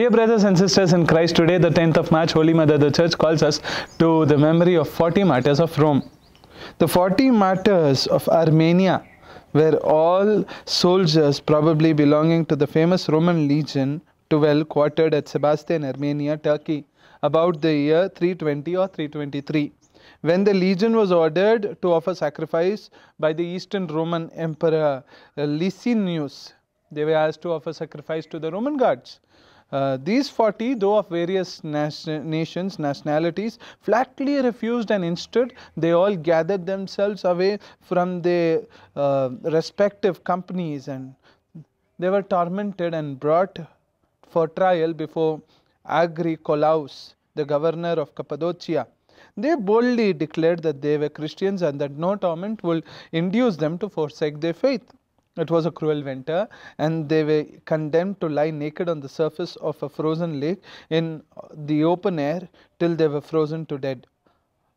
Dear brothers and sisters in Christ, today, the 10th of March, Holy Mother the Church calls us to the memory of 40 martyrs of Rome. The 40 martyrs of Armenia were all soldiers, probably belonging to the famous Roman legion 12 quartered at Sebastian, Armenia, Turkey, about the year 320 or 323 when the legion was ordered to offer sacrifice by the Eastern Roman Emperor Licinius. They were asked to offer sacrifice to the Roman gods. Uh, these 40, though of various nation, nations, nationalities, flatly refused and instead they all gathered themselves away from their uh, respective companies and they were tormented and brought for trial before Agricolaus, the governor of Cappadocia. They boldly declared that they were Christians and that no torment would induce them to forsake their faith. It was a cruel winter, and they were condemned to lie naked on the surface of a frozen lake in the open air till they were frozen to dead.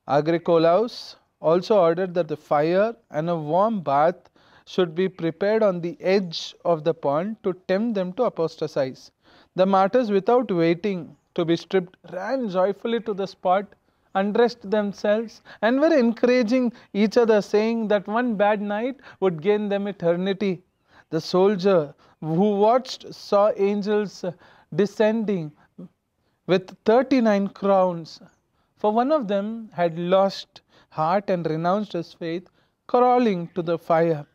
Agricolaus also ordered that the fire and a warm bath should be prepared on the edge of the pond to tempt them to apostatize. The martyrs, without waiting to be stripped, ran joyfully to the spot undressed themselves and were encouraging each other, saying that one bad night would gain them eternity. The soldier who watched saw angels descending with 39 crowns, for one of them had lost heart and renounced his faith, crawling to the fire.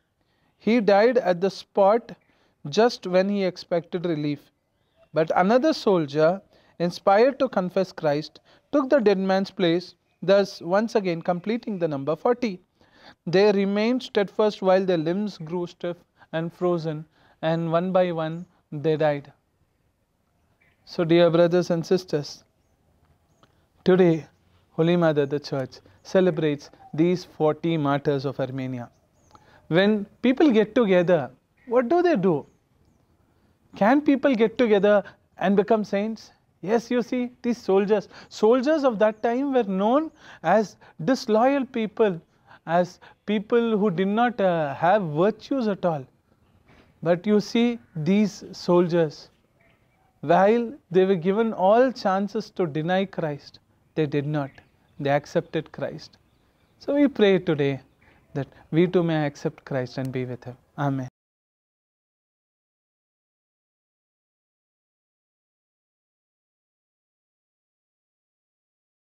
He died at the spot just when he expected relief. But another soldier, inspired to confess Christ, took the dead man's place, thus once again completing the number 40. They remained steadfast while their limbs grew stiff and frozen, and one by one they died. So, dear brothers and sisters, today Holy Mother the Church celebrates these 40 martyrs of Armenia. When people get together, what do they do? Can people get together and become saints? Yes, you see these soldiers, soldiers of that time were known as disloyal people, as people who did not uh, have virtues at all. But you see these soldiers, while they were given all chances to deny Christ, they did not. They accepted Christ. So we pray today that we too may accept Christ and be with Him. Amen.